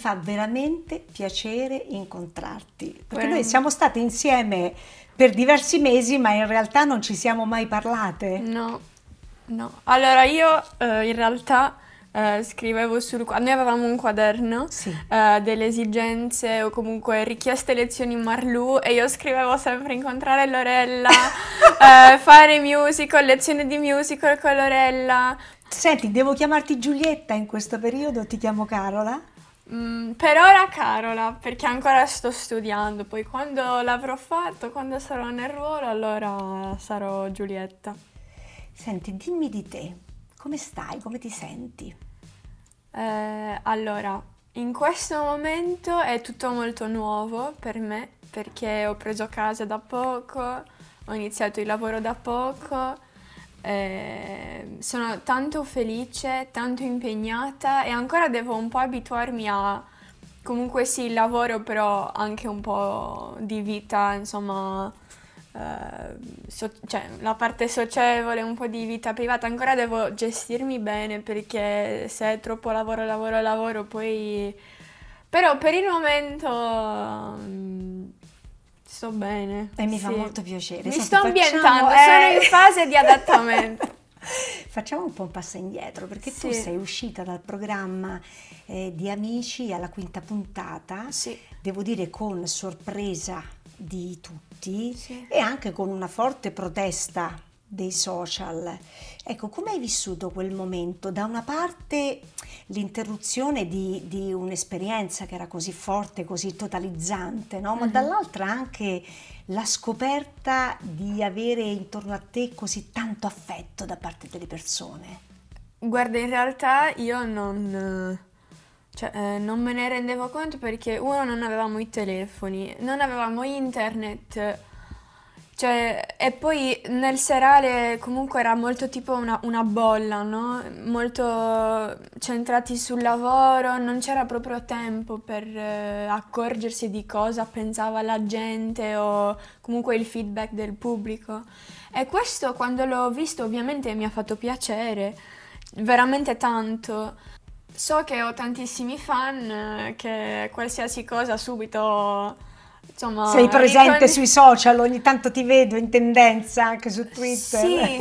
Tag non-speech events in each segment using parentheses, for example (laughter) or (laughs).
fa veramente piacere incontrarti, perché noi siamo state insieme per diversi mesi, ma in realtà non ci siamo mai parlate. No, no. Allora io eh, in realtà eh, scrivevo sul... Noi avevamo un quaderno sì. eh, delle esigenze o comunque richieste lezioni in Marlù e io scrivevo sempre incontrare Lorella, (laughs) eh, fare musical, lezioni di musical con Lorella. Senti, devo chiamarti Giulietta in questo periodo, ti chiamo Carola? Mm, per ora Carola, perché ancora sto studiando, poi quando l'avrò fatto, quando sarò nel ruolo, allora sarò Giulietta. Senti, dimmi di te, come stai, come ti senti? Eh, allora, in questo momento è tutto molto nuovo per me, perché ho preso casa da poco, ho iniziato il lavoro da poco eh, sono tanto felice, tanto impegnata e ancora devo un po' abituarmi a comunque sì il lavoro però anche un po' di vita, insomma eh, so- cioè, la parte socievole, un po' di vita privata, ancora devo gestirmi bene perché se è troppo lavoro, lavoro, lavoro poi... Però per il momento mm, Sto bene. E mi sì. fa molto piacere. Mi Senti, sto ambientando, facciamo, eh... sono in eh. fase di adattamento. (laughs) Facciamo un po' un passo indietro perché sì. tu sei uscita dal programma eh, di Amici alla quinta puntata, sì. devo dire con sorpresa di tutti sì. e anche con una forte protesta dei social. Ecco, come hai vissuto quel momento? Da una parte l'interruzione di, di un'esperienza che era così forte, così totalizzante, no? ma mm-hmm. dall'altra anche la scoperta di avere intorno a te così tanto affetto da parte delle persone. Guarda, in realtà io non, cioè, eh, non me ne rendevo conto perché uno non avevamo i telefoni, non avevamo internet cioè, e poi nel serale comunque era molto tipo una, una bolla, no? Molto centrati sul lavoro, non c'era proprio tempo per eh, accorgersi di cosa pensava la gente o comunque il feedback del pubblico. E questo quando l'ho visto ovviamente mi ha fatto piacere, veramente tanto. So che ho tantissimi fan eh, che qualsiasi cosa subito insomma... Sei presente ricordi... sui social, ogni tanto ti vedo in tendenza anche su Twitter. Sì.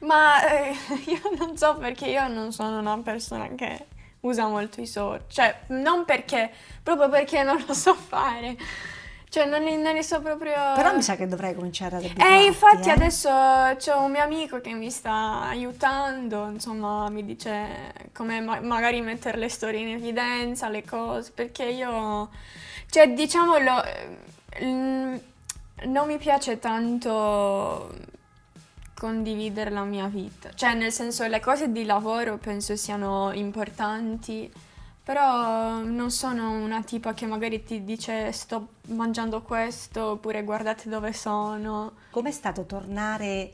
(laughs) Ma eh, io non so perché io non sono una persona che usa molto i social, cioè non perché, proprio perché non lo so fare. Cioè, non ne, non ne so proprio. Però mi sa che dovrei cominciare ad eh, abituarti. Eh, infatti, eh. adesso c'è un mio amico che mi sta aiutando. Insomma, mi dice come ma- magari mettere le storie in evidenza, le cose. Perché io cioè, diciamolo, ehm, non mi piace tanto condividere la mia vita. Cioè, nel senso, le cose di lavoro penso siano importanti, però non sono una tipa che magari ti dice sto mangiando questo oppure guardate dove sono. Com'è stato tornare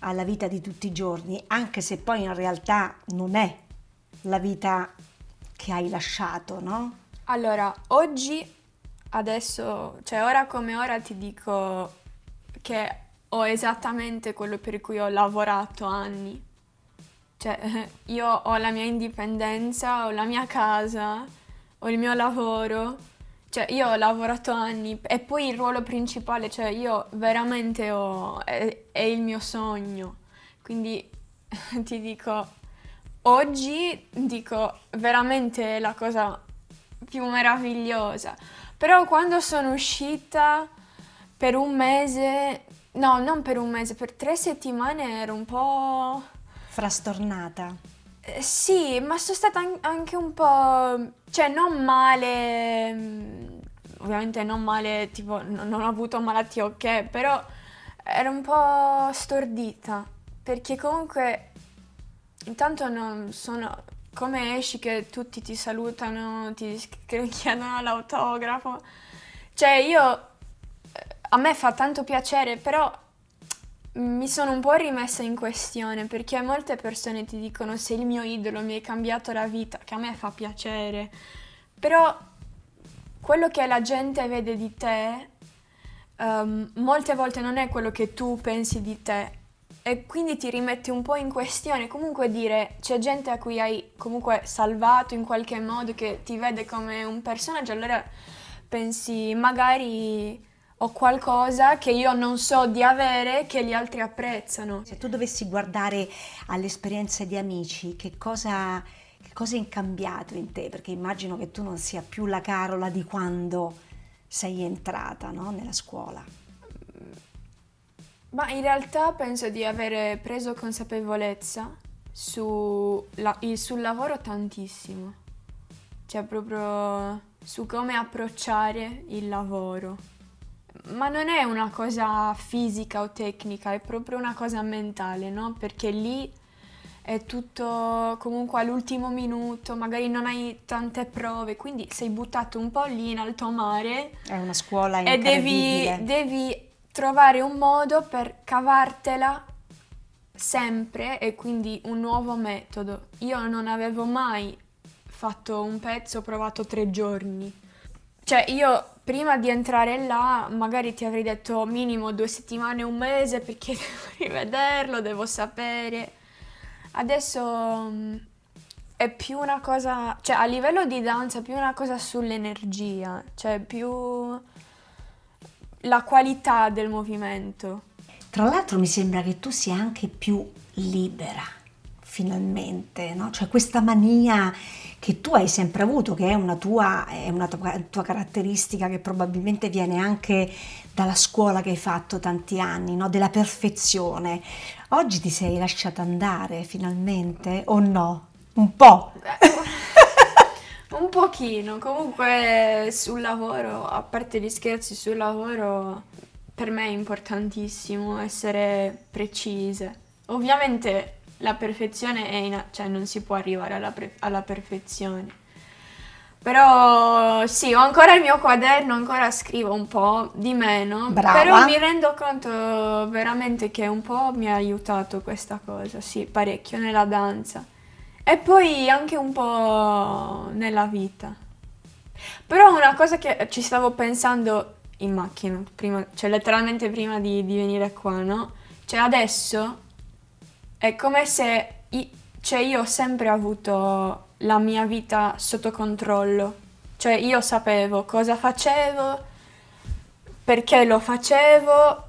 alla vita di tutti i giorni, anche se poi in realtà non è la vita che hai lasciato, no? Allora, oggi adesso, cioè ora come ora ti dico che ho esattamente quello per cui ho lavorato anni. Cioè, (laughs) io ho la mia indipendenza, ho la mia casa, ho il mio lavoro. Cioè, io ho lavorato anni e poi il ruolo principale, cioè io veramente ho, è, è il mio sogno. Quindi (laughs) ti dico, oggi dico veramente la cosa più meravigliosa. Però quando sono uscita per un mese, no, non per un mese, per tre settimane ero un po'... Frastornata. Eh, sì, ma sono stata anche un po'... cioè non male, mm, ovviamente non male, tipo non ho avuto malattie, ok, però ero un po' stordita perché comunque intanto non sono come esci che tutti ti salutano, ti (laughs) chiedono l'autografo. Cioè io, eh, a me fa tanto piacere, però mi sono un po' rimessa in questione perché molte persone ti dicono sei il mio idolo, mi hai cambiato la vita, che a me fa piacere, però quello che la gente vede di te um, molte volte non è quello che tu pensi di te e quindi ti rimetti un po' in questione, comunque dire c'è gente a cui hai comunque salvato in qualche modo che ti vede come un personaggio, allora pensi magari ho qualcosa che io non so di avere che gli altri apprezzano. Se tu dovessi guardare all'esperienza di amici, che cosa, che cosa è cambiato in te? Perché immagino che tu non sia più la Carola di quando sei entrata no? nella scuola. Ma in realtà penso di aver preso consapevolezza su la, il, sul lavoro tantissimo, cioè proprio su come approcciare il lavoro. Ma non è una cosa fisica o tecnica, è proprio una cosa mentale, no? Perché lì è tutto comunque all'ultimo minuto, magari non hai tante prove, quindi sei buttato un po' lì in alto mare. È una scuola E devi, devi trovare un modo per cavartela sempre e quindi un nuovo metodo. Io non avevo mai fatto un pezzo provato tre giorni. Cioè io prima di entrare là magari ti avrei detto minimo due settimane, un mese perché (laughs) devo rivederlo, devo sapere. Adesso mm, è più una cosa, cioè a livello di danza è più una cosa sull'energia, cioè più la qualità del movimento. Tra l'altro mi sembra che tu sia anche più libera, finalmente, no? Cioè questa mania che tu hai sempre avuto, che è una, tua, è una tua, caratteristica che probabilmente viene anche dalla scuola che hai fatto tanti anni, no? della perfezione. Oggi ti sei lasciata andare finalmente o no? Un po'. (laughs) Un pochino, comunque sul lavoro, a parte gli scherzi sul lavoro, per me è importantissimo essere precise. Ovviamente la perfezione è in... cioè non si può arrivare alla, pre... alla perfezione. Però sì, ho ancora il mio quaderno, ancora scrivo un po' di meno, Brava. però mi rendo conto veramente che un po' mi ha aiutato questa cosa, sì, parecchio nella danza. E poi anche un po' nella vita. Però una cosa che ci stavo pensando in macchina, prima, cioè letteralmente prima di, di, venire qua, no? Cioè adesso è come se i, cioè io ho sempre avuto la mia vita sotto controllo. Cioè io sapevo cosa facevo, perché lo facevo,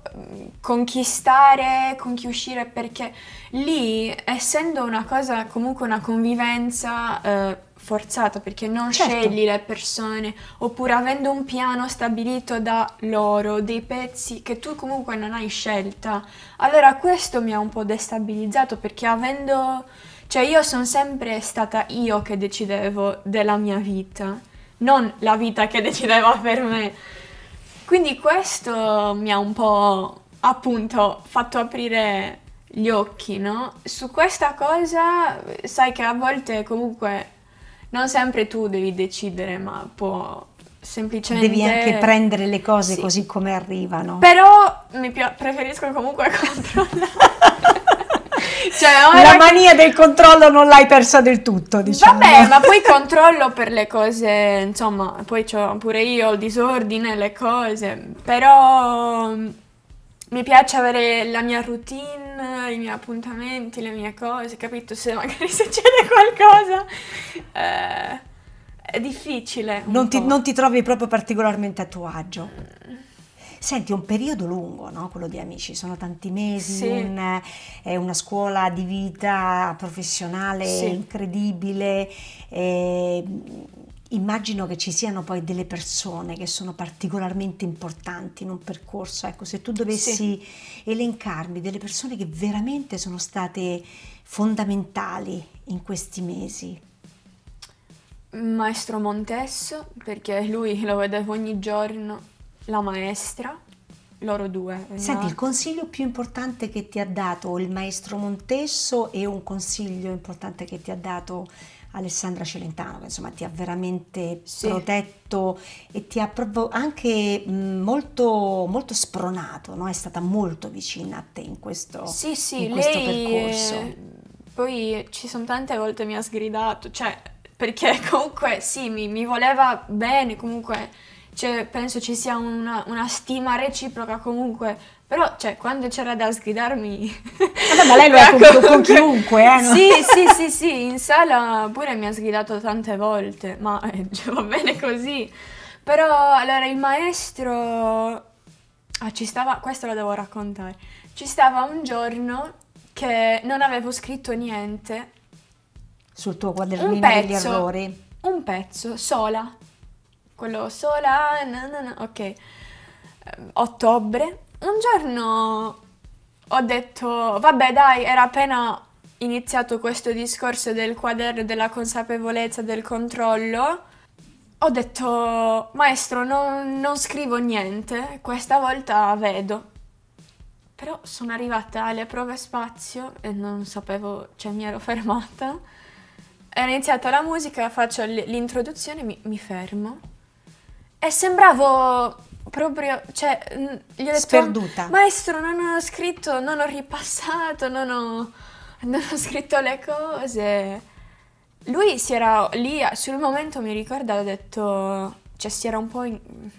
con chi stare, con chi uscire, perché lì, essendo una cosa comunque una convivenza eh, forzata, perché non certo. scegli le persone, oppure avendo un piano stabilito da loro, dei pezzi che tu comunque non hai scelta, allora questo mi ha un po' destabilizzato perché avendo... Cioè io sono sempre stata io che decidevo della mia vita, non la vita che decideva per me. Quindi questo mi ha un po' appunto fatto aprire gli occhi, no? Su questa cosa sai che a volte comunque non sempre tu devi decidere, ma può semplicemente... Devi anche prendere le cose sì. così come arrivano. Però mi preferisco comunque (laughs) controllare cioè, la mania che... del controllo non l'hai persa del tutto, diciamo. Vabbè, ma poi controllo per le cose, insomma, poi ho pure io il disordine, le cose, però mm, mi piace avere la mia routine, i miei appuntamenti, le mie cose, capito? Se magari (laughs) succede qualcosa... Eh, è difficile. Non ti, non ti, trovi proprio particolarmente a tuo agio. Mm. Senti, è un periodo lungo, no? quello di Amici, sono tanti mesi, sì. un, eh, è una scuola di vita professionale sì. incredibile. Eh, immagino che ci siano poi delle persone che sono particolarmente importanti in un percorso. Ecco, se tu dovessi sì. elencarmi delle persone che veramente sono state fondamentali in questi mesi. Maestro Montesso, perché lui lo vedevo ogni giorno la maestra, loro due. Senti, no? il consiglio più importante che ti ha dato il maestro Montesso e un consiglio importante che ti ha dato Alessandra Celentano, che insomma ti ha veramente sì. protetto e ti ha proprio anche molto, molto spronato, no? è stata molto vicina a te in questo, sì, sì, in questo lei, percorso. poi ci sono tante volte mi ha sgridato, cioè perché (laughs) comunque sì, mi, mi voleva bene, comunque cioè, penso ci sia una, una, stima reciproca comunque. Però, cioè, quando c'era da sgridarmi... Vabbè, ma lei lo ha (laughs) con, con chiunque, eh? No? Sì, sì, sì, sì, in sala pure mi ha sgridato tante volte, ma eh, (laughs) cioè, va bene così. Però, allora, il maestro... Ah, ci stava... Questo lo devo raccontare. Ci stava un giorno che non avevo scritto niente. Sul tuo quadernino pezzo, degli errori? Un pezzo, sola, quello sola, no, no, no, ok, ehm, ottobre, un giorno ho detto, vabbè dai, era appena iniziato questo discorso del quaderno della consapevolezza, del controllo, ho detto, maestro, non, non scrivo niente, questa volta vedo. Però sono arrivata alle prove spazio e non sapevo, cioè mi ero fermata. È iniziata la musica, faccio l'introduzione, mi, mi fermo e sembravo proprio, cioè, gli ho detto, Sperduta. maestro, non ho scritto, non ho ripassato, non ho, non ho scritto le cose. Lui si era lì, sul momento mi ricorda, ha detto, cioè si era un po', in, (laughs)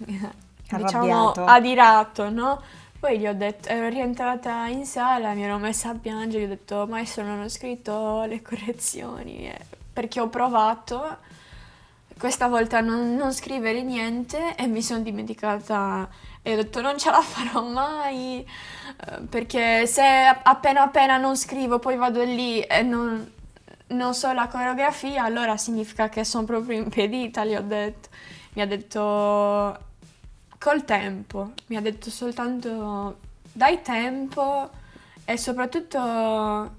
diciamo, adirato, no? Poi gli ho detto, ero rientrata in sala, mi ero messa a piangere, gli ho detto, maestro, non ho scritto le correzioni, eh, perché ho provato questa volta non, non scrivere niente e mi sono dimenticata e ho detto non ce la farò mai eh, perché se appena appena non scrivo poi vado lì e non, non so la coreografia allora significa che sono proprio (laughs) impedita, gli ho detto. Mi ha detto col tempo, mi ha detto soltanto dai tempo e soprattutto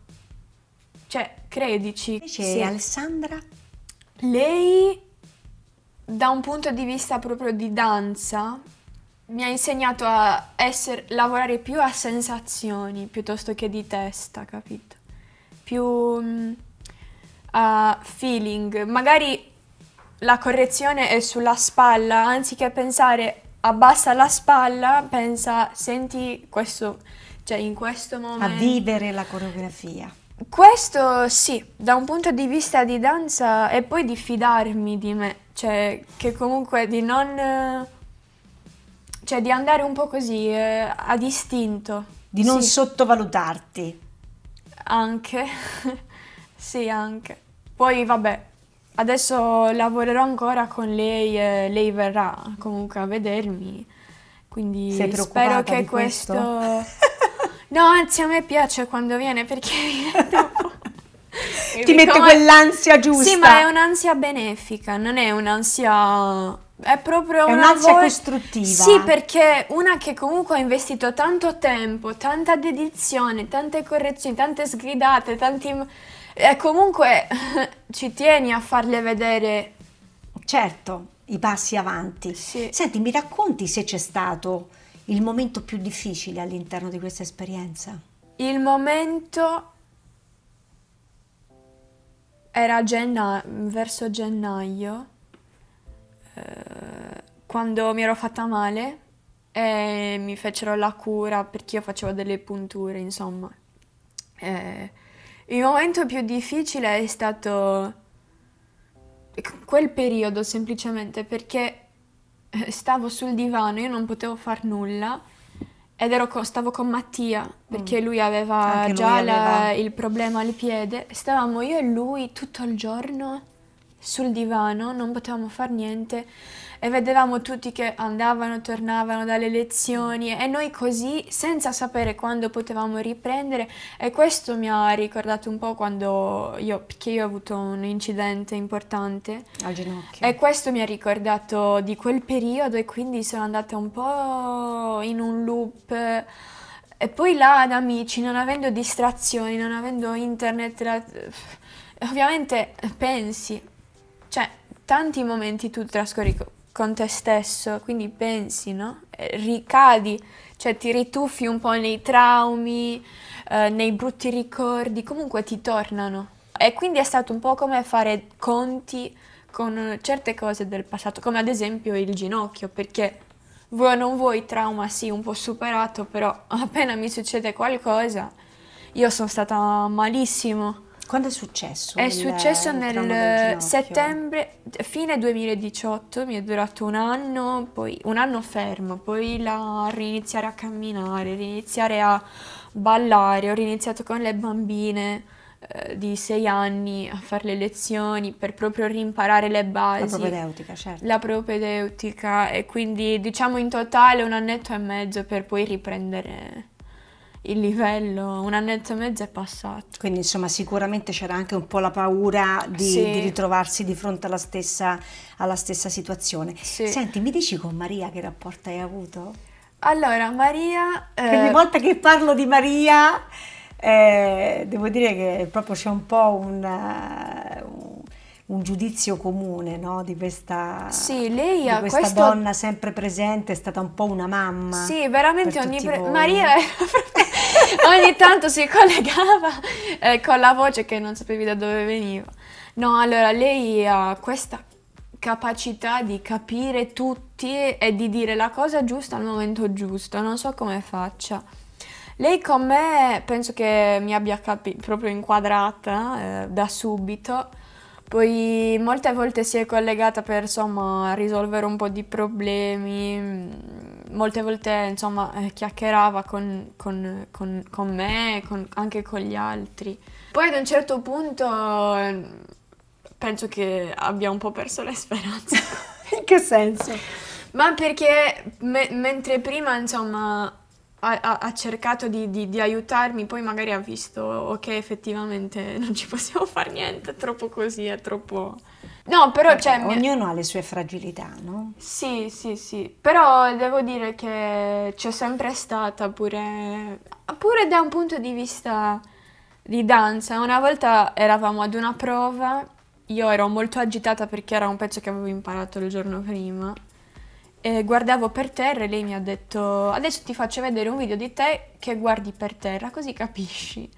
cioè credici. C'è sì. Alessandra? Lei da un punto di vista proprio di danza, mi ha insegnato a essere, lavorare più a sensazioni piuttosto che di testa, capito? Più um, a feeling. Magari la correzione è sulla spalla, anziché pensare abbassa la spalla, pensa senti questo, cioè in questo momento... A vivere la coreografia. Questo sì, da un punto di vista di danza e poi di fidarmi di me cioè che comunque di non... cioè di andare un po' così eh, ad istinto. Di non sì. sottovalutarti. Anche, (laughs) sì anche. Poi vabbè, adesso lavorerò ancora con lei, eh, lei verrà comunque a vedermi, quindi spero che questo... questo... (laughs) No, anzi a me piace quando viene perché viene (laughs) ti dico, mette eh. quell'ansia giusta. Sì, ma è un'ansia benefica, non è un'ansia... È proprio è un'ansia vo- costruttiva. Sì, perché una che comunque ha investito tanto tempo, tanta dedizione, tante correzioni, tante sgridate, tanti... E comunque (laughs) ci tieni a farle vedere... Certo, i passi avanti. Sì. Senti, mi racconti se c'è stato il momento più difficile all'interno di questa esperienza? Il momento era genna- verso gennaio, eh, quando mi ero fatta male e mi fecero la cura perché io facevo delle punture, insomma. Eh, il momento più difficile è stato quel periodo semplicemente perché stavo sul divano, io non potevo far nulla ed ero co- stavo con Mattia perché mm. lui aveva Anche già aveva... La, il problema al piede. Stavamo io e lui tutto il giorno sul divano, non potevamo fare niente e vedevamo tutti che andavano, tornavano dalle lezioni e noi così senza sapere quando potevamo riprendere e questo mi ha ricordato un po' quando io, perché io ho avuto un incidente importante al ginocchio e questo mi ha ricordato di quel periodo e quindi sono andata un po' in un loop e poi là ad amici, non avendo distrazioni, non avendo internet, la... ovviamente pensi tanti momenti tu trascorri con te stesso, quindi pensi, no? Eh, ricadi, cioè ti rituffi un po' nei traumi, eh, nei brutti ricordi, comunque ti tornano. E quindi è stato un po' come fare conti con certe cose del passato, come ad esempio il ginocchio, perché vuoi o non vuoi trauma, sì, un po' superato, però (laughs) appena mi succede qualcosa, io sono stata malissimo quando è successo? È il, successo nel settembre, fine 2018, mi è durato un anno, poi un anno fermo, poi la, riniziare a camminare, riniziare a ballare, ho riniziato con le bambine eh, di sei anni a fare le lezioni per proprio rimparare le basi. La propedeutica, certo. La propedeutica e quindi diciamo in totale un annetto e mezzo per poi riprendere il livello, un anno e mezzo è passato. Quindi insomma sicuramente c'era anche un po' la paura di, sì. di ritrovarsi di fronte alla stessa, alla stessa situazione. Sì. Senti, mi dici con Maria che rapporto hai avuto? Allora, Maria... Eh... Ogni volta che parlo di Maria... Eh, devo dire che proprio c'è un po' un, eh, un giudizio comune no? di questa, sì, lei ha questa questo... donna sempre presente, è stata un po' una mamma. Sì, veramente ogni... Pre... Maria ogni tanto si collegava eh, con la voce che non sapevi da dove veniva. No, allora lei ha questa capacità di capire tutti e di dire la cosa giusta al momento giusto, non so come faccia. Lei con me penso che mi abbia capi- proprio inquadrata eh, da subito poi molte volte si è collegata per insomma, risolvere un po' di problemi, mm, molte volte insomma, eh, chiacchierava con, con, con, con me e anche con gli altri. Poi ad un certo punto mm, penso che abbia un po' perso le speranze. (laughs) In che senso? Ma perché me- mentre prima insomma ha, ha, ha cercato di, di, di, aiutarmi, poi magari ha visto ok effettivamente (laughs) non ci possiamo fare niente, è troppo così, è troppo... No, però Perché cioè... Ognuno mi... ha le sue fragilità, no? Sì, sì, sì, però devo dire che c'è sempre stata pure, pure da un punto di vista di danza. Una volta eravamo ad una prova, io ero molto agitata perché era un pezzo che avevo imparato il giorno prima eh, guardavo per terra e lei mi ha detto adesso ti faccio vedere un video di te che guardi per terra così capisci,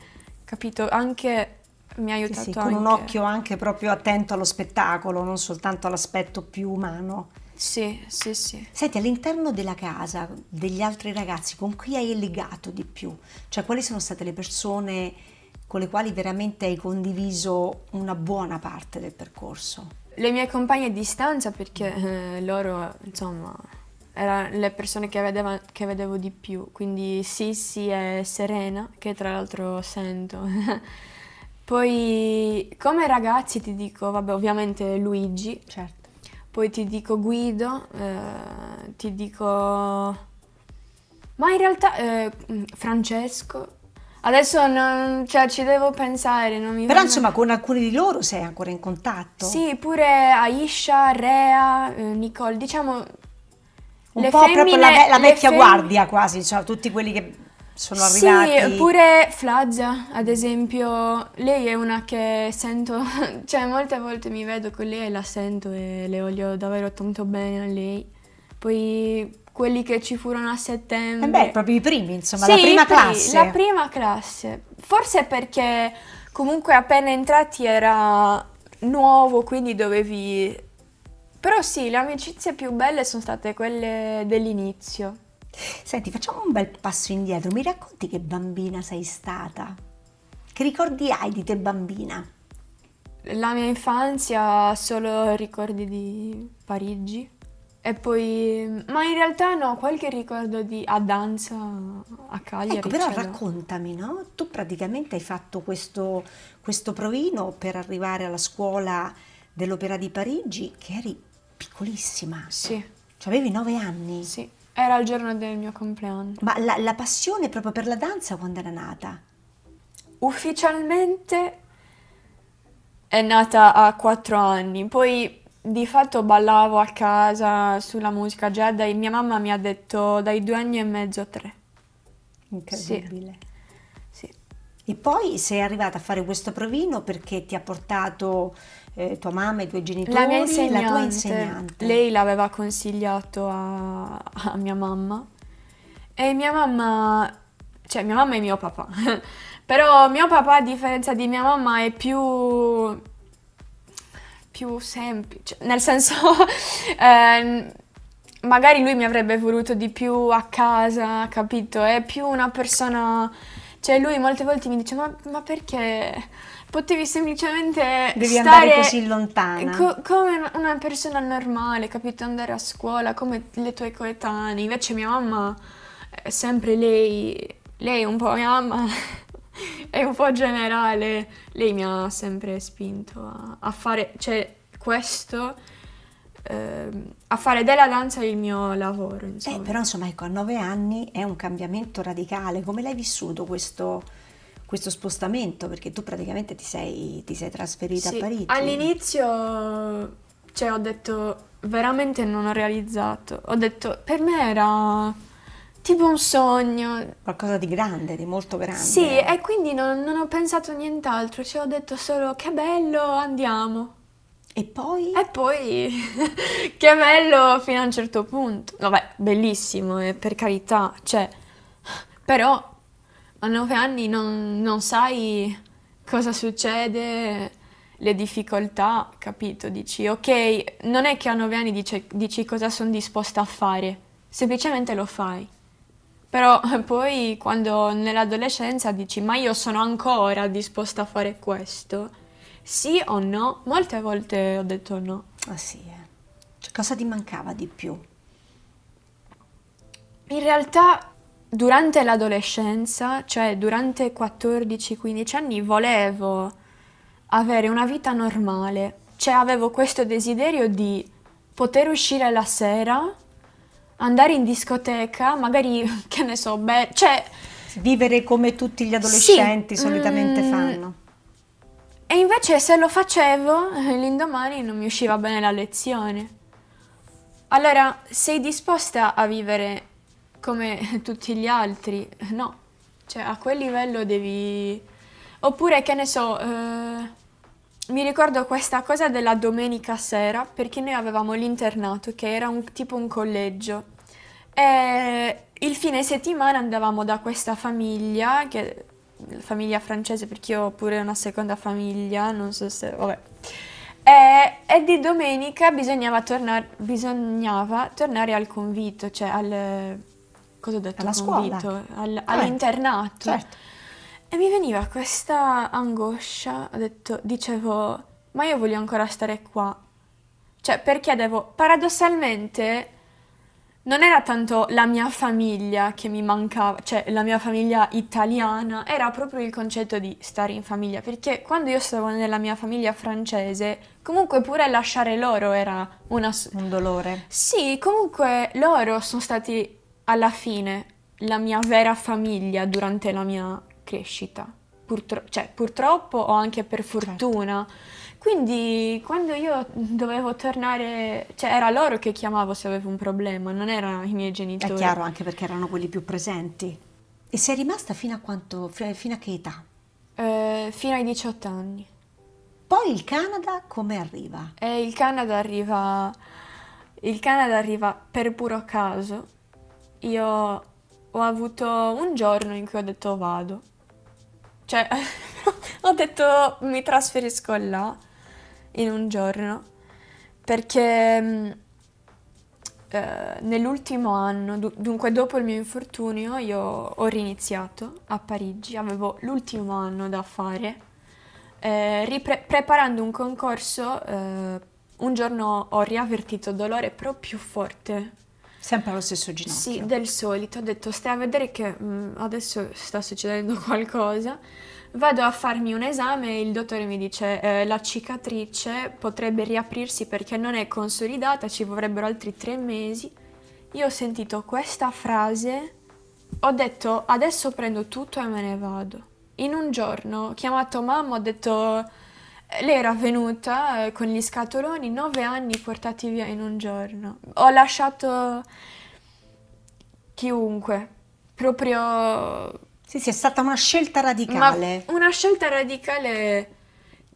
capito? Anche mi ha aiutato sì, sì, con anche. un occhio anche proprio attento allo spettacolo, non soltanto all'aspetto più umano. Sì, sì, sì. Senti, all'interno della casa, degli altri ragazzi, con chi hai legato di più? Cioè, quali sono state le persone con le quali veramente hai condiviso una buona parte del percorso? le mie compagne di stanza perché eh, loro, insomma, erano le persone che, vedeva, che, vedevo di più, quindi Sissi e Serena, che tra l'altro sento. (laughs) Poi come ragazzi ti dico, vabbè ovviamente Luigi, certo. poi ti dico Guido, eh, ti dico... Ma in realtà eh, Francesco, Adesso non, cioè, ci devo pensare, non mi Però insomma con alcuni di loro sei ancora in contatto? Sì, pure Aisha, Rea, eh, Nicole, diciamo... Un po' femmine, proprio la, la vecchia guardia quasi, cioè tutti quelli che sono arrivati... Sì, pure Flazia, ad esempio, lei è una che sento, (laughs) cioè molte volte mi vedo con lei e la sento e le voglio davvero tanto bene a lei. Poi quelli che ci furono a settembre. Eh beh, proprio i primi, insomma, sì, la prima pri- classe. La prima classe. Forse perché comunque appena entrati era nuovo, quindi dovevi... Però sì, le amicizie più belle sono state quelle dell'inizio. Senti, facciamo un bel passo indietro. Mi racconti che bambina sei stata? Che ricordi hai di te bambina? La mia infanzia ha solo ricordi di Parigi e poi, ma in realtà no, qualche ricordo di, a danza a Cagliari. Ecco, però raccontami, no? Tu praticamente hai fatto questo, questo provino per arrivare alla scuola dell'Opera di Parigi, che eri piccolissima. Sì. Cioè avevi nove anni. Sì, era il giorno del mio compleanno. Ma la, la passione proprio per la danza quando era nata? Ufficialmente è nata a quattro anni, poi di fatto ballavo a casa sulla musica già dai, mia mamma mi ha detto dai due anni e mezzo a tre. Incredibile. Sì. sì. E poi sei arrivata a fare questo provino perché ti ha portato eh, tua mamma, e i tuoi genitori, la, mia insegnante, la tua insegnante. Lei l'aveva consigliato a, a mia mamma e mia mamma, cioè mia mamma e mio papà, (laughs) però mio papà a differenza di mia mamma è più più semplice, nel senso (laughs) eh, magari lui mi avrebbe voluto di più a casa, capito? È più una persona, cioè lui molte volte mi dice ma, ma perché potevi semplicemente Devi andare così lontano? Co- come una persona normale, capito? Andare a scuola come le tue coetanee, invece mia mamma è sempre lei, lei è un po' mia mamma (laughs) (laughs) è un po' generale. Lei mi ha sempre spinto a, a fare, cioè, questo, eh, a fare della danza il mio lavoro. Eh, insomma. Eh, però insomma, ecco, a nove anni è un cambiamento radicale. Come l'hai vissuto questo, questo spostamento? Perché tu praticamente ti sei, ti sei trasferita sì, a Parigi. All'inizio, cioè, ho detto, veramente non ho realizzato. Ho detto, per me era tipo un sogno. Qualcosa di grande, di molto grande. Sì, e quindi non, non ho pensato nient'altro, ci ho detto solo che bello, andiamo. E poi? E poi, (laughs) che bello fino a un certo punto. Vabbè, bellissimo, eh, per carità, cioè, però a nove anni non, non sai cosa succede, le difficoltà, capito? Dici, ok, non è che a nove anni dici, dici cosa sono disposta a fare, semplicemente lo fai. Però (laughs) poi quando nell'adolescenza dici ma io sono ancora disposta a fare questo, sì o no? Molte volte ho detto no. Ah sì, eh. Cioè, cosa ti mancava di più? In realtà durante l'adolescenza, cioè durante 14-15 anni, volevo avere una vita normale, cioè avevo questo desiderio di poter uscire la sera andare in discoteca, magari, (laughs) che ne so, beh, cioè... Vivere come tutti gli adolescenti sì, solitamente mm, fanno. E invece se lo facevo, eh, l'indomani non mi usciva bene la lezione. Allora, sei disposta a vivere come (laughs) tutti gli altri? No, cioè a quel livello devi... Oppure, che ne so... Eh mi ricordo questa cosa della domenica sera perché noi avevamo l'internato che era un, tipo un collegio e il fine settimana andavamo da questa famiglia, che, famiglia francese perché io ho pure una seconda famiglia, non so se... vabbè. E, e di domenica bisognava, tornar, bisognava, tornare al convito, cioè al... cosa ho detto? Alla convito? scuola. Al, ah, all'internato. Certo. E mi veniva questa angoscia, ho detto, dicevo, ma io voglio ancora stare qua. Cioè, perché devo... Paradossalmente, non era tanto la mia famiglia che mi mancava, cioè la mia famiglia italiana, era proprio il concetto di stare in famiglia, perché quando io stavo nella mia famiglia francese, comunque pure lasciare loro era una... un dolore. Sì, comunque loro sono stati alla fine la mia vera famiglia durante la mia crescita. Purtro- cioè, purtroppo o anche per certo. fortuna. Certo. Quindi quando io dovevo tornare, cioè era loro che chiamavo se avevo un problema, non erano i miei genitori. È chiaro anche perché erano quelli più presenti. E sei rimasta fino a, quanto, fino a che età? Eh, fino ai 18 anni. Poi il Canada come arriva? Eh, il, Canada arriva il Canada arriva per puro caso. Io ho avuto un giorno in cui ho detto vado cioè, (laughs) ho detto mi trasferisco là in un giorno perché mm, eh, nell'ultimo anno, dunque dopo il mio infortunio, io ho riniziato a Parigi, avevo l'ultimo anno da fare, eh, ripre- preparando un concorso, eh, un giorno ho riavvertito dolore proprio forte Sempre allo stesso ginocchio? Sì, del solito. Ho detto, stai a vedere che mh, mm, adesso sta succedendo (laughs) qualcosa. Vado a farmi un esame e il dottore mi dice eh, la cicatrice potrebbe riaprirsi perché non è consolidata, ci vorrebbero altri tre mesi. Io ho sentito questa frase, ho detto adesso prendo tutto e me ne vado. In un giorno ho chiamato mamma, ho detto lei era venuta eh, con gli scatoloni, nove anni portati via in un giorno. Ho lasciato chiunque, proprio... Sì, sì, è stata una scelta radicale. Ma una scelta radicale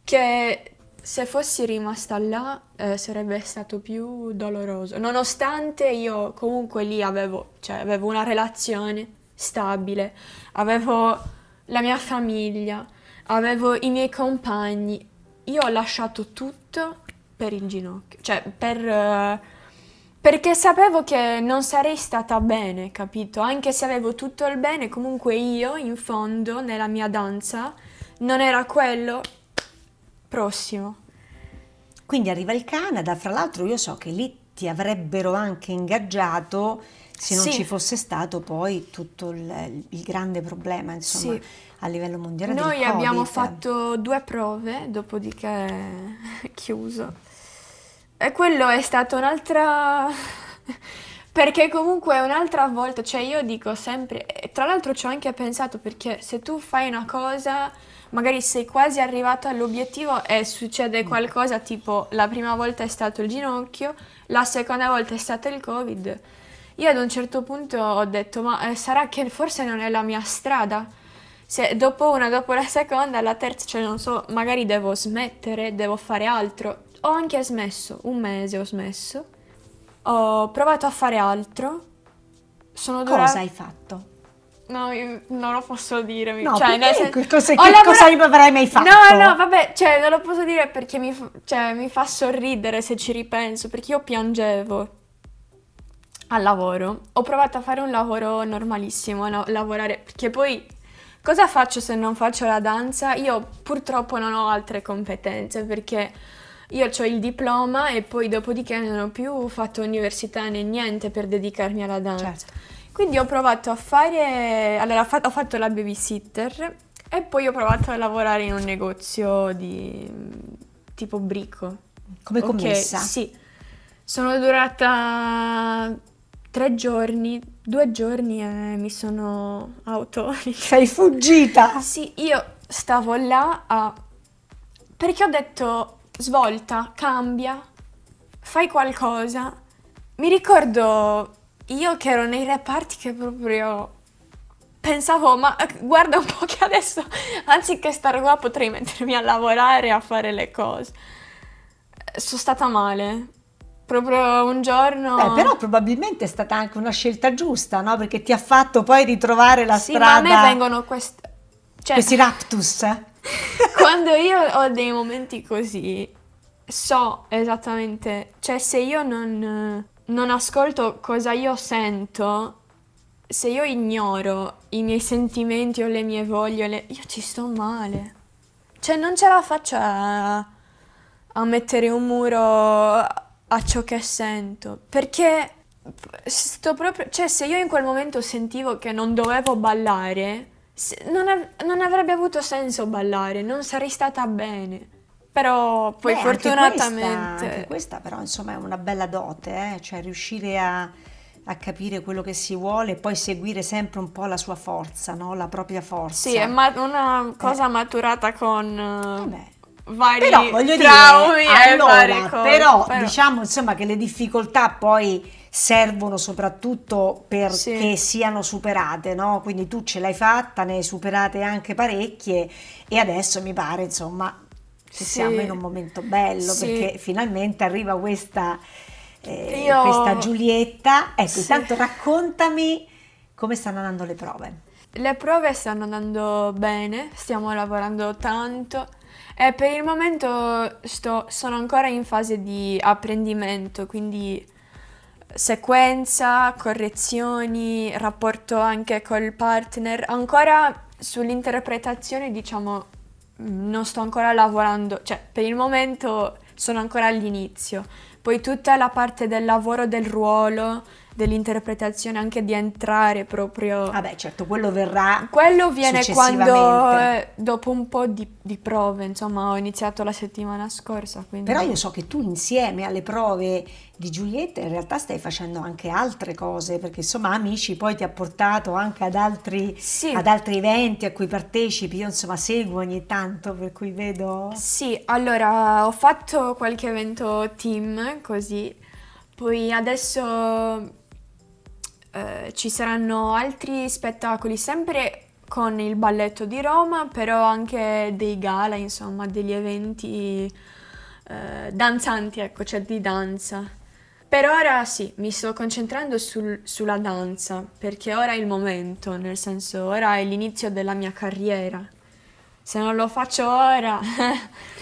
che se fossi rimasta là eh, sarebbe stato più doloroso, nonostante io comunque lì avevo, cioè, avevo, una relazione stabile, avevo la mia famiglia, avevo i miei compagni, io ho lasciato tutto per il ginocchio, cioè per... Eh, perché sapevo che non sarei stata bene, capito? Anche se avevo tutto il bene, comunque io in fondo, nella mia danza, non era quello prossimo. Quindi arriva il Canada, fra l'altro io so che lì ti avrebbero anche ingaggiato se non sì. ci fosse stato poi tutto il, il grande problema, insomma, sì a livello mondiale. Noi abbiamo fatto due prove, dopodiché è (laughs) chiuso. E quello è stato un'altra... (laughs) perché comunque un'altra volta, cioè io dico sempre, tra l'altro ci ho anche pensato perché se tu fai una cosa, magari sei quasi arrivato all'obiettivo e succede mm. qualcosa tipo la prima volta è stato il ginocchio, la seconda volta è stato il covid. Io ad un certo punto ho detto ma eh, sarà che forse non è la mia strada? se cioè, dopo una, dopo la seconda, la terza, cioè non so, magari devo smettere, devo fare altro. Ho anche smesso, un mese ho smesso. Ho provato a fare altro. Sono durata... Cosa hai fatto? No, non lo posso dire. No, cioè, sen- che cosa, che lavora... cosa avrai mai fatto? No, no, vabbè, cioè, non lo posso dire perché mi, fa, cioè, mi fa sorridere se ci ripenso, perché io piangevo al lavoro. Ho provato a fare un lavoro normalissimo, no, lavorare, perché poi Cosa faccio se non faccio la danza? Io purtroppo non ho altre competenze perché io ho il diploma e poi dopodiché non ho più fatto università né niente per dedicarmi alla danza. Certo. Quindi ho provato a fare, allora ho fatto la babysitter e poi ho provato a lavorare in un negozio di tipo brico. Come commessa? Okay, sì. Sono durata tre giorni, due giorni e mi sono auto... (laughs) (laughs) Sei fuggita! sì, io stavo là a... perché ho detto svolta, cambia, fai qualcosa. Mi ricordo io che ero nei reparti che proprio pensavo, ma eh, guarda un po' che adesso, (laughs) anziché stare qua, potrei mettermi a lavorare e a fare le cose. Eh, sono stata male proprio un giorno. Beh, però probabilmente è stata anche una scelta giusta, no? Perché ti ha fatto poi ritrovare la sì, strada. Ma a me vengono quest... cioè, questi raptus. (laughs) quando io ho dei momenti così, so esattamente, cioè se io non, non ascolto cosa io sento, se io ignoro i miei sentimenti o le mie voglie, le... io ci sto male. Cioè non ce la faccio a, a mettere un muro a ciò che sento, perché sto proprio, cioè se io in quel momento sentivo che non dovevo ballare, non, av non avrebbe avuto senso ballare, non sarei stata bene. Però poi Beh, fortunatamente... Anche questa, anche questa, però insomma è una bella dote, eh? cioè riuscire a, a capire quello che si vuole e poi seguire sempre un po' la sua forza, no? la propria forza. Sì, è una eh. cosa eh. maturata con... Eh vari però, voglio traumi dire, allora, però, però, diciamo insomma che le difficoltà poi servono soprattutto perché sì. siano superate, no? Quindi tu ce l'hai fatta, ne hai superate anche parecchie e adesso mi pare insomma che sì. siamo in un momento bello sì. perché finalmente arriva questa, eh, Io... questa Giulietta. Ecco, intanto raccontami come stanno andando le prove. Le prove stanno andando bene, stiamo lavorando tanto eh, per il momento sto, sono ancora in fase di apprendimento, quindi sequenza, correzioni, rapporto anche col partner. Ancora sull'interpretazione, diciamo, non sto ancora lavorando, cioè per il momento sono ancora all'inizio. Poi tutta la parte del lavoro del ruolo, dell'interpretazione, anche di entrare proprio... Vabbè, ah certo, quello verrà. Quello viene quando, eh, dopo un po' di, di, prove, insomma, ho iniziato la settimana scorsa. Quindi... Però io so che tu insieme alle prove di Giulietta in realtà stai facendo anche altre cose, perché insomma Amici poi ti ha portato anche ad altri, sì. ad altri eventi a cui partecipi, io insomma seguo ogni tanto, per cui vedo... Sì, allora ho fatto qualche evento team così. Poi adesso eh, ci saranno altri spettacoli sempre con il balletto di Roma, però anche dei gala, insomma, degli eventi eh, danzanti, ecco, cioè di danza. Per ora sì, mi sto concentrando sul, sulla danza, perché ora è il momento, nel senso ora è l'inizio della mia carriera. Se non lo faccio ora... (laughs)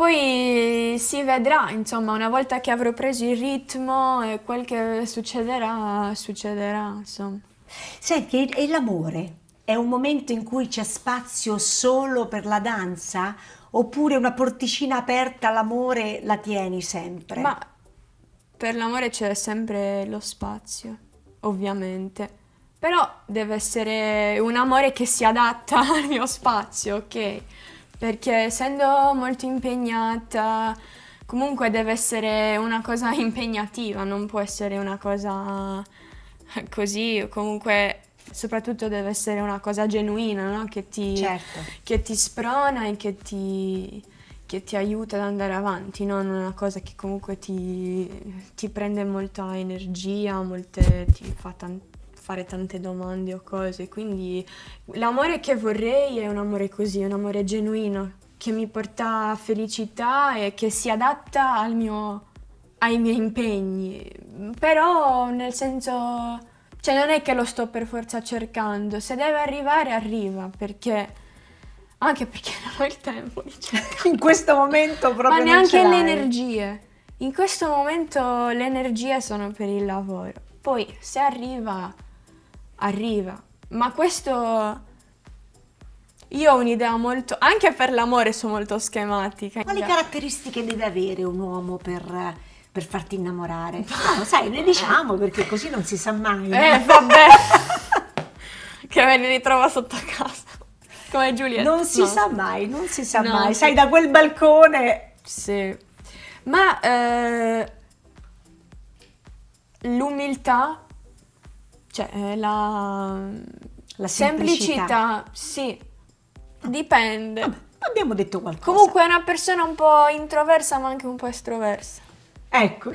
Poi si vedrà, insomma, una volta che avrò preso il ritmo e quel che succederà, succederà, insomma. Senti, e l'amore? È un momento in cui c'è spazio solo per la danza? Oppure una porticina aperta all'amore la tieni sempre? Ma per l'amore c'è sempre lo spazio, ovviamente. Però deve essere un amore che si adatta (laughs) al mio spazio, ok? perché essendo molto impegnata, comunque deve essere una cosa (laughs) impegnativa, non può essere una cosa così, comunque soprattutto deve essere una cosa genuina, no? che, ti, certo. che ti sprona e che ti, che ti aiuta ad andare avanti, non una cosa che comunque ti, ti prende molta energia, molte, ti fa tante fare tante domande o cose, quindi l'amore che vorrei è un amore così, un amore genuino, che mi porta felicità e che si adatta mio, ai miei impegni, però nel senso, cioè non è che lo sto per forza cercando, se deve arrivare arriva, perché anche perché non ho il tempo di cercare. in questo momento proprio... Ma neanche le energie. In questo momento le energie sono per il lavoro. Poi se arriva arriva. Ma questo... Io ho un'idea molto... Anche per l'amore sono molto schematica. Quali caratteristiche deve avere un uomo per, per farti innamorare? lo diciamo, sai, noi diciamo perché così non si sa mai. Eh, vabbè. (laughs) che me ne ritrova sotto casa. Come Giulia. Non si no. sa mai, non si sa no, mai. Sai, da quel balcone... Sì. Ma... Eh, l'umiltà cioè, eh, la, la semplicità. semplicità sì, dipende. Vabbè, abbiamo detto qualcosa. Comunque è una persona un po' introversa ma anche un po' estroversa. Ecco. (laughs) un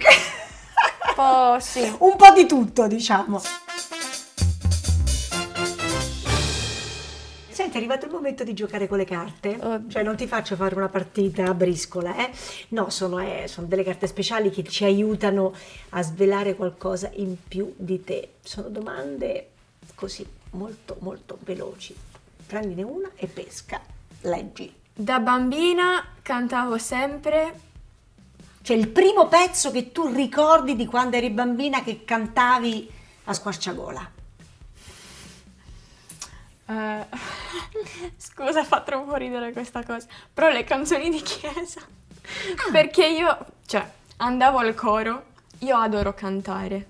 po', sì. Un po' di tutto, diciamo. senti è arrivato il momento di giocare con le carte oh, cioè non ti faccio fare una partita a briscola eh? no sono, eh, sono delle carte speciali che ci aiutano a svelare qualcosa in più di te sono domande così molto molto veloci prendine una e pesca leggi da bambina cantavo sempre cioè il primo pezzo che tu ricordi di quando eri bambina che cantavi a squarciagola eh, (laughs) scusa, fa troppo ridere questa cosa. Però le canzoni di chiesa. Ah. Perché io, cioè, andavo al coro, io adoro cantare.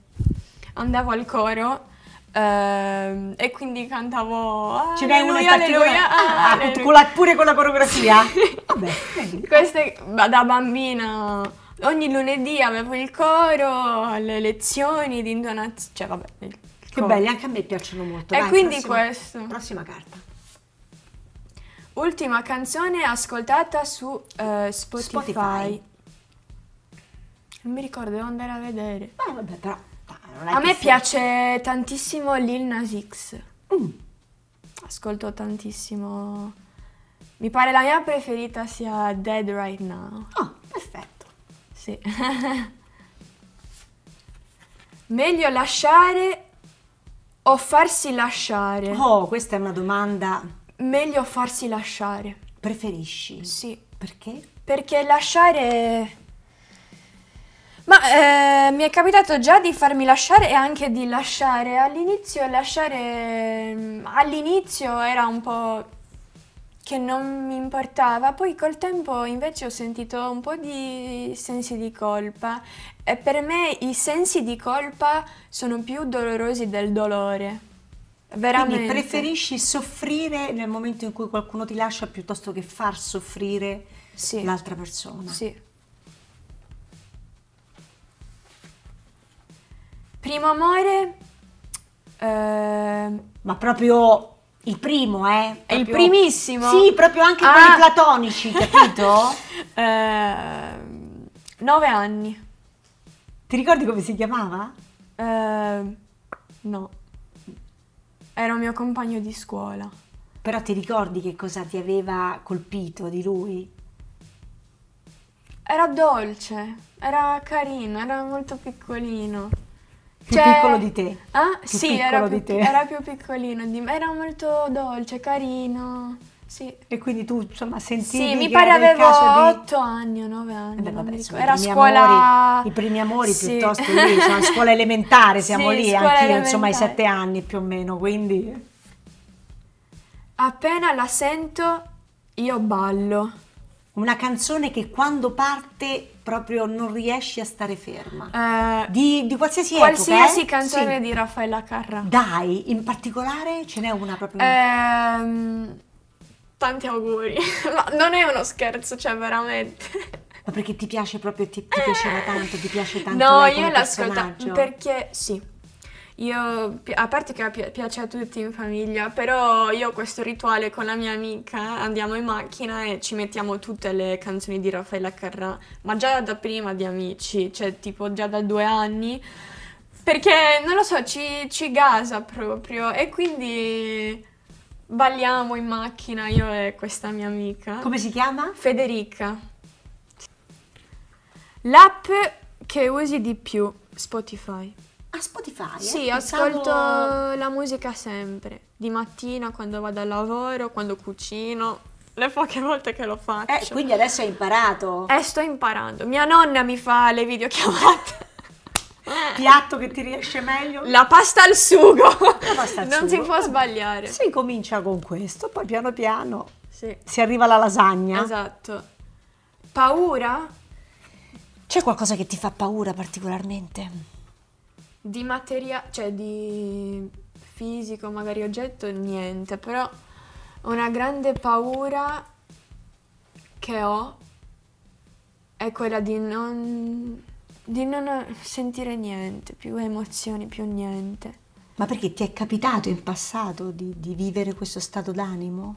Andavo al coro eh, e quindi cantavo Ce n'è una in particolare? Ah, ah pure con la coreografia? (laughs) Vabbè, Queste da bambina ogni lunedì avevo il coro, le lezioni di intonazione, cioè vabbè, che ecco. belli, anche a me piacciono molto. E Dai, quindi prossima, questo. Prossima carta. Ultima canzone ascoltata su uh, Spotify. Spotify. Non mi ricordo, devo andare a vedere. Beh, vabbè, però... A me piace tantissimo Lil Nas X. Mm. Ascolto tantissimo. Mi pare la mia preferita sia Dead Right Now. Oh, perfetto. Sì. (laughs) Meglio lasciare o farsi lasciare. Oh, questa è una domanda. Meglio farsi lasciare. Preferisci? Sì. Perché? Perché lasciare... Ma eh, mi è capitato già di farmi lasciare e anche di lasciare. All'inizio lasciare... Mm, all'inizio era un po' che non mi importava, poi col tempo invece ho sentito un po' di sensi di colpa e per me i sensi di colpa sono più dolorosi del dolore. Veramente. Quindi preferisci soffrire nel momento in cui qualcuno ti lascia piuttosto che far soffrire sì. l'altra persona. Sì. Primo amore... Eh... Ma proprio il primo, eh? È il primissimo? Sì, proprio anche ah. quelli platonici, capito? (laughs) eh, nove anni. Ti ricordi come si chiamava? Eh, no. Era un mio compagno di scuola. Però ti ricordi che cosa ti aveva colpito di lui? Era dolce, era carino, era molto piccolino. Più cioè, piccolo di te? Ah, eh? sì, era più, era più piccolino di me, era molto dolce, carino. Sì. E quindi tu insomma sentivi Sì, mi pare avevo 8 di... anni o 9 anni. Eh beh, vabbè, insomma, era scuola... Amori, I primi amori sì. piuttosto lì, insomma, scuola elementare siamo sì, lì, anch'io insomma ai 7 anni più o meno, quindi... Appena la sento io ballo. Una canzone che quando parte proprio non riesci a stare ferma. Eh, di, di, qualsiasi, qualsiasi epoca, eh? canzone sì. di Raffaella Carrà. Dai, in particolare ce n'è una proprio. Eh, tanti auguri. (laughs) Ma non è uno scherzo, cioè veramente. Ma perché ti piace proprio, ti, ti piaceva tanto, ti piace tanto No, io l'ascolto perché sì. Io, a parte che piace a tutti in famiglia, però io ho questo rituale con la mia amica, andiamo in macchina e ci mettiamo tutte le canzoni di Raffaella Carrà, ma già da prima di amici, cioè tipo già da due anni, perché non lo so, ci, ci gasa proprio e quindi balliamo in macchina io e questa mia amica. Come si chiama? Federica. L'app che usi di più, Spotify. Ah, Spotify? Eh? Sì, Pensavo... ascolto la musica sempre, di mattina quando vado al lavoro, quando cucino, le poche volte che lo eh, faccio. Eh, quindi adesso hai imparato. Eh, sto imparando. Mia nonna mi fa le videochiamate piatto che ti riesce meglio. La pasta al sugo. Pasta al non sugo. si può sbagliare. Si comincia con questo, poi piano piano sì. si arriva alla lasagna. Esatto. Paura? C'è qualcosa che ti fa paura particolarmente? Di materia, cioè di fisico, magari oggetto, niente, però una grande paura che ho è quella di non di non sentire niente, più emozioni, più niente. Ma perché ti è capitato in passato di, di vivere questo stato d'animo?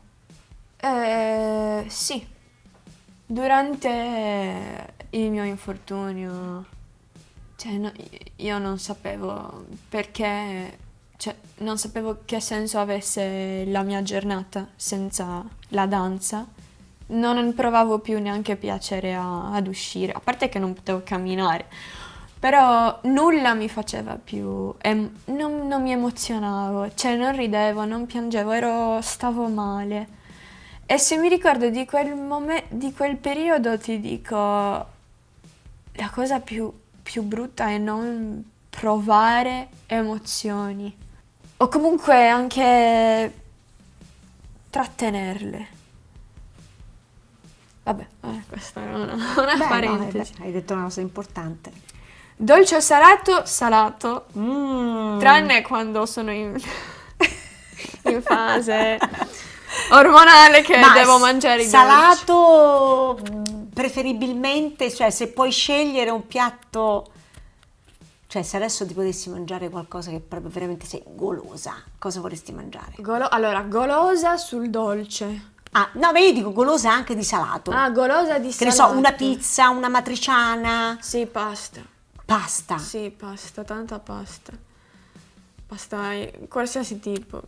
Eh, sì, durante il mio infortunio, cioè, no, io non sapevo perché, cioè, non sapevo che senso avesse la mia giornata senza la danza non provavo più neanche piacere a, ad uscire, a parte che non potevo camminare, però nulla mi faceva più, em, non, non, mi emozionavo, cioè non ridevo, non piangevo, ero, stavo male. E se mi ricordo di quel, momen- di quel periodo ti dico, la cosa più, più brutta è non provare emozioni o comunque anche trattenerle. Vabbè, questa era una, una beh, parentesi. No, hai detto una cosa importante. Dolce o salato? Salato. Mm. Tranne quando sono in, (laughs) in fase ormonale che Ma devo mangiare i salato dolci. Mm, preferibilmente, cioè se puoi scegliere un piatto cioè, se adesso ti potessi mangiare qualcosa che proprio veramente sei golosa, cosa vorresti mangiare? Golo- allora, golosa sul dolce. Ah, no, ma io dico golosa anche di salato. Ah, golosa di salato. Che ne so, una pizza, una matriciana. Sì, pasta. Pasta? Sì, pasta, tanta pasta. Pasta qualsiasi tipo.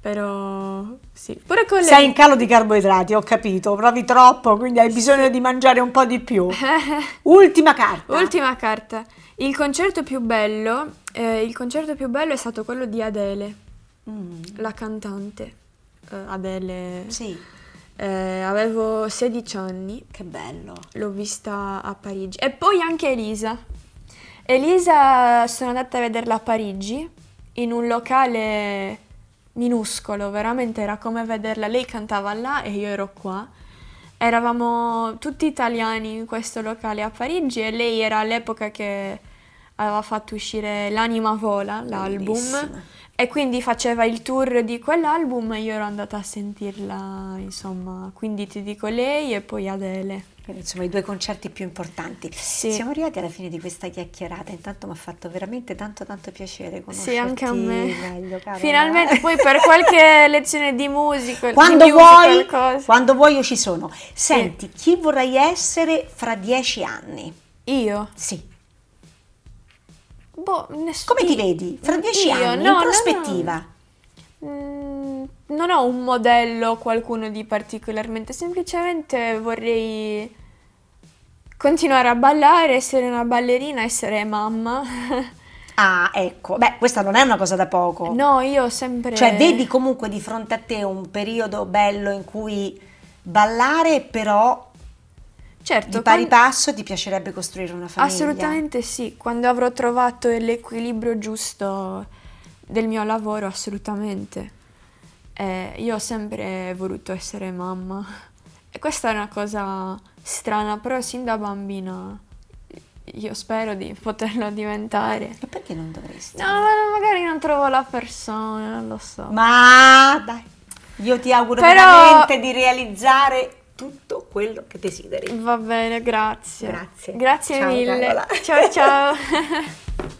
Però sì, pure con le... Sei in calo di carboidrati, ho capito, provi troppo, quindi hai bisogno sì. di mangiare un po' di più. (laughs) Ultima carta. Ultima carta. Il concerto più bello, eh, il concerto più bello è stato quello di Adele, mm. la cantante. Eh, Adele. Sì. Eh, avevo 16 anni. Che bello. L'ho vista a Parigi. E poi anche Elisa. Elisa sono andata a vederla a Parigi in un locale minuscolo, veramente era come vederla. Lei cantava là e io ero qua. Eravamo tutti italiani in questo locale a Parigi e lei era all'epoca che aveva fatto uscire L'anima vola, l'album. Bellissima e quindi faceva il tour di quell'album e io ero andata a sentirla, insomma, quindi ti dico lei e poi Adele. insomma, i due concerti più importanti. Sì. Siamo arrivati alla fine di questa chiacchierata, intanto mi ha fatto veramente tanto tanto piacere conoscerti. Sì, anche a me. Meglio, Finalmente, poi per (laughs) qualche lezione di musica, quando di vuoi, quando vuoi io ci sono. Senti, sì. chi vorrai essere fra dieci anni? Io? Sì. Boh, nessuno. Come ti vedi? Fra dieci Io, anni, no, in prospettiva. No, no. Mm, non ho un modello, qualcuno di particolarmente, semplicemente vorrei continuare a ballare, essere una ballerina, essere mamma. (laughs) Ah, ecco, beh, questa non è una cosa da poco. No, io sempre... Cioè, vedi comunque di fronte a te un periodo bello in cui ballare, però Certo, di pari quando... passo ti piacerebbe costruire una famiglia? Assolutamente sì, quando avrò trovato l'equilibrio giusto del mio lavoro, assolutamente. Eh, io ho sempre voluto essere mamma e questa è una cosa strana, però sin da bambina io spero di poterlo diventare. E perché non dovresti? No, magari non trovo la persona, non lo so. Ma dai, io ti auguro però... veramente di realizzare tutto quello che desideri. Va bene, grazie. Grazie. Grazie ciao, mille. Carola. Ciao ciao. (laughs)